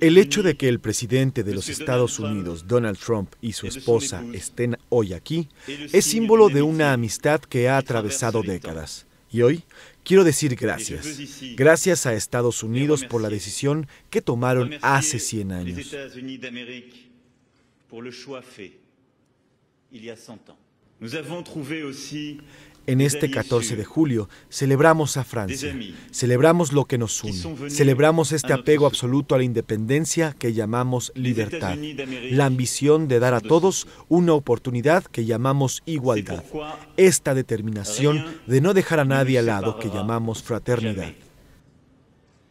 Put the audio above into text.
El hecho de que el presidente de los Estados Unidos, Donald Trump, y su esposa estén hoy aquí es símbolo de una amistad que ha atravesado décadas. Y hoy quiero decir gracias. Gracias a Estados Unidos por la decisión que tomaron hace 100 años. En este 14 de julio celebramos a Francia, celebramos lo que nos une, celebramos este apego absoluto a la independencia que llamamos libertad, la ambición de dar a todos una oportunidad que llamamos igualdad, esta determinación de no dejar a nadie al lado que llamamos fraternidad.